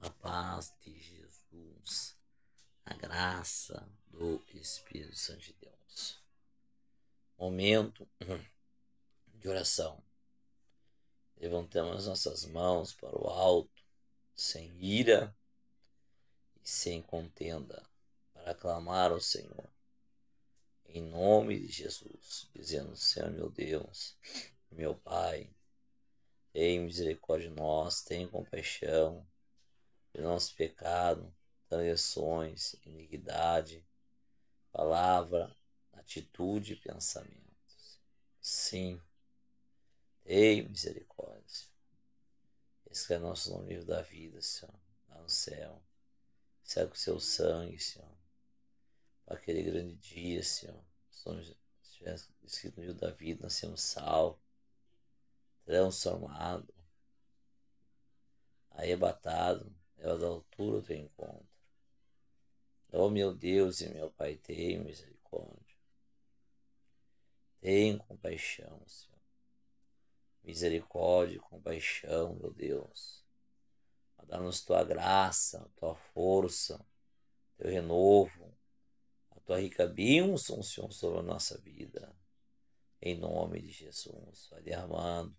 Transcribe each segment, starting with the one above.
A paz de Jesus, a graça do Espírito Santo de Deus. Momento de oração. Levantamos nossas mãos para o alto, sem ira e sem contenda, para clamar ao Senhor. Em nome de Jesus, dizendo: Senhor meu Deus, meu Pai, tem misericórdia de nós, tem compaixão de nosso pecado, transgressões, iniquidade, palavra, atitude e pensamentos. Sim, ei misericórdia. Esse é nosso nome livro da vida, Senhor, lá no céu. Segue o seu sangue, Senhor, para aquele grande dia, Senhor. Somos escrito no livro da vida, nascemos sal, salvos, transformados, arrebatados elas altura do teu encontro. Ó oh, meu Deus e meu Pai, tem misericórdia. Tem compaixão, Senhor. Misericórdia e compaixão, meu Deus. Dá-nos tua graça, tua força, teu renovo, a tua rica bênção, Senhor, sobre a nossa vida. Em nome de Jesus, vai derramando,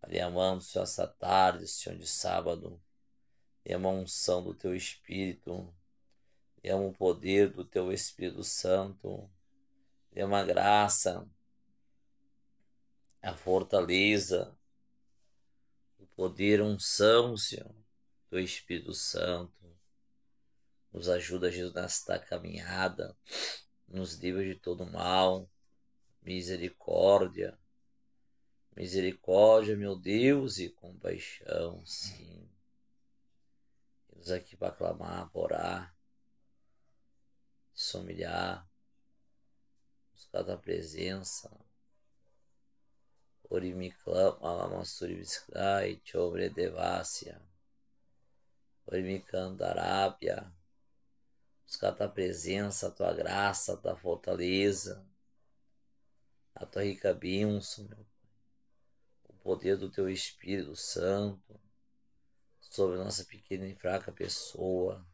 vai derramando, Senhor, essa tarde, Senhor, de sábado é a unção do teu Espírito. é o poder do teu Espírito Santo. é a graça, é a fortaleza, o poder, a unção, Senhor, do Espírito Santo. Nos ajuda, Jesus, nesta caminhada. Nos livra de todo mal. Misericórdia. Misericórdia, meu Deus, e compaixão, sim. Nos aqui para clamar, orar, se humilhar, buscar tua presença. Orimi clama, Lamasuri Biskai, Chobre Devasya. Orimi Candarabia. Buscar tua presença, a tua graça, a tua fortaleza, a tua rica bênção, meu O poder do teu Espírito Santo sobre nossa pequena e fraca pessoa.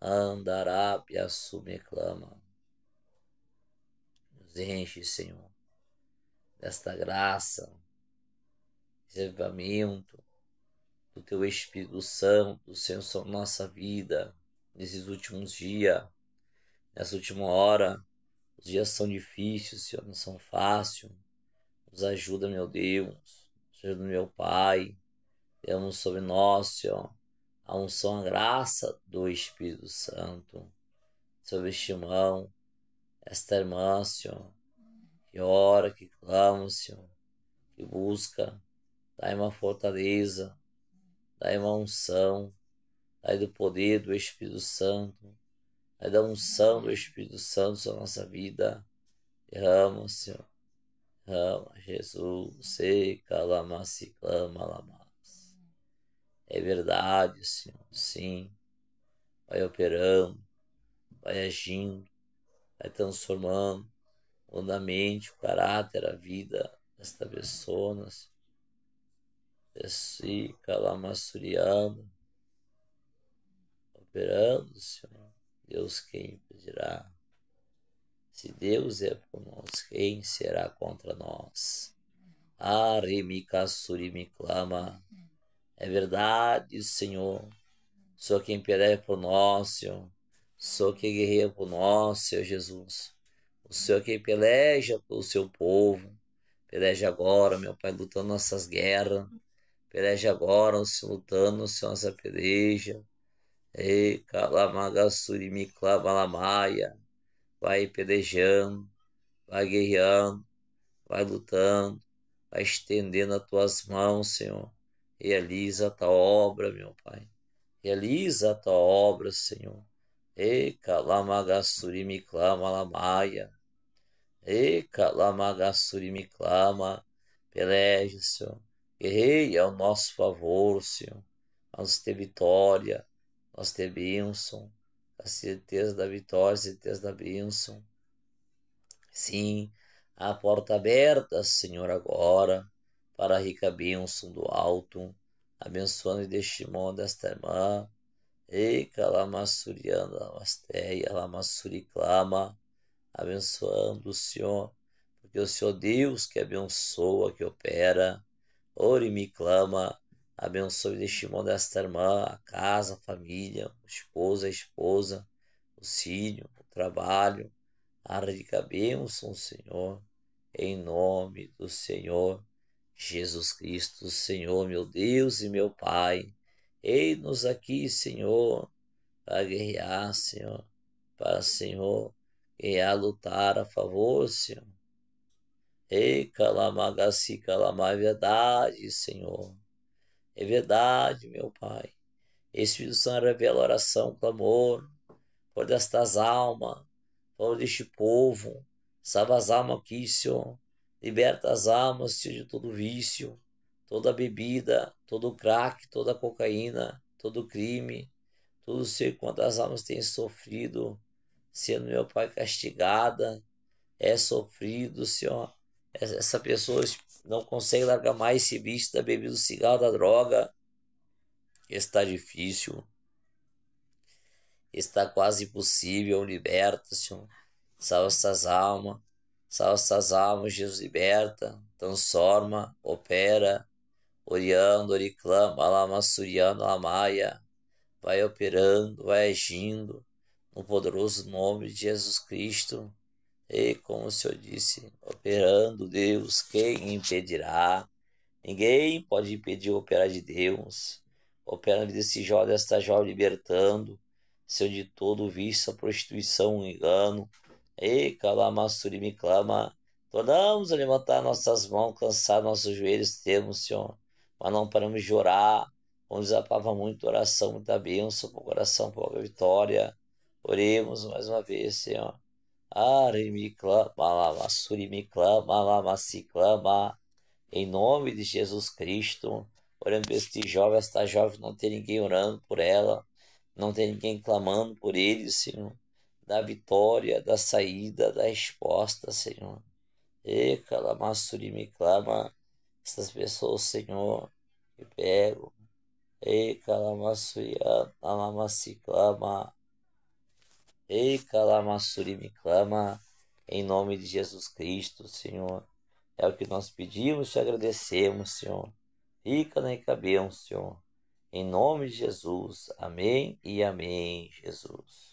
Andará, assume e clama. Nos enche, Senhor, desta graça, esse avivamento do Teu Espírito Santo, Senhor, sobre nossa vida, nesses últimos dias, nessa última hora. Os dias são difíceis, Senhor, não são fáceis. Nos ajuda, meu Deus. seja do meu Pai temos é sobre nós, Senhor, a unção, a graça do Espírito Santo, sobre irmão, esta irmã, Senhor, que ora, que clama, Senhor, que busca, dai uma fortaleza, dai uma unção, dai do poder do Espírito Santo, dai da unção do Espírito Santo sobre a nossa vida, derrama, Senhor, derrama, Jesus, se calama, se clama, lama. É verdade, Senhor, sim. Vai operando, vai agindo, vai transformando a mente, o caráter, a vida desta pessoa. Esse calamassuriano, operando, Senhor. Deus quem impedirá? Se Deus é por nós, quem será contra nós? arre me clama. É verdade, Senhor. Só quem peleja por nós, Senhor. Só quem guerreia por nós, Senhor Jesus. O Senhor é quem peleja pelo seu povo. Peleja agora, meu Pai, lutando nossas guerras. Peleja agora, Senhor lutando, Senhor, nossa peleja. Ei, Kalamagasurimi Klabalamaia. Vai pelejando, vai guerreando, vai lutando, vai estendendo as tuas mãos, Senhor Realiza a tua obra, meu Pai. Realiza a tua obra, Senhor. Eka lamagasturi me clama lamaia. Eka lamagasturi me clama. Pelege, Senhor. Guerreia ao nosso favor, Senhor. Nós ter vitória. Nós ter bênção. A certeza da vitória, a certeza da bênção. Sim, a porta aberta, Senhor, agora para a rica bênção do alto, abençoando e destimando esta irmã. Ei, Kalamasturiana, Lamasteia, Lamassuri clama, abençoando o Senhor, porque o Senhor Deus que abençoa, que opera, ore me clama, abençoe e destimando esta irmã, a casa, a família, o esposo, a esposa, o filho, o trabalho, a rica bênção, Senhor, em nome do Senhor Jesus Cristo, Senhor, meu Deus e meu Pai, eis nos aqui, Senhor, para guerrear, Senhor, para, Senhor, guerrear, lutar a favor, Senhor. Ei, calamagassi, calamar, é verdade, Senhor. É verdade, meu Pai. Espírito Santo revela oração, clamor, por destas almas, por deste povo. Salva as almas aqui, Senhor liberta as almas, de todo vício, toda bebida, todo crack, toda cocaína, todo crime, tudo ser quanto as almas têm sofrido, sendo meu Pai castigada, é sofrido, Senhor. Essa pessoa não consegue largar mais esse vício da bebida, do cigarro, da droga. Está difícil. Está quase impossível. Liberta, Senhor. Salva essas almas. Salsas almas Jesus liberta, transforma, opera, oriando, oriclama, Lama suriano, Lamaia vai operando, vai agindo, no poderoso nome de Jesus Cristo. E como o Senhor disse, operando Deus, quem impedirá? Ninguém pode impedir o operar de Deus. Opera na vida desse jovem, desta jovem libertando, seu de todo vício, a prostituição, o engano, e me clama. Tornamos a levantar nossas mãos, cansar nossos joelhos, temos, Senhor. Mas não paramos de orar. Vamos apava muito oração, muita bênção para o coração, para a vitória. Oremos mais uma vez, Senhor. me clama, me clama, Lamassi clama. Em nome de Jesus Cristo. oremos este jovem, esta jovem não tem ninguém orando por ela. Não tem ninguém clamando por ele, Senhor da vitória, da saída, da resposta, Senhor. E calamassuri me clama essas pessoas, Senhor, que pego. E calamassuri alamassi clama. E calamassuri me clama. Em nome de Jesus Cristo, Senhor. É o que nós pedimos e agradecemos, Senhor. Cala nem cabemos, Senhor. Em nome de Jesus. Amém e amém, Jesus.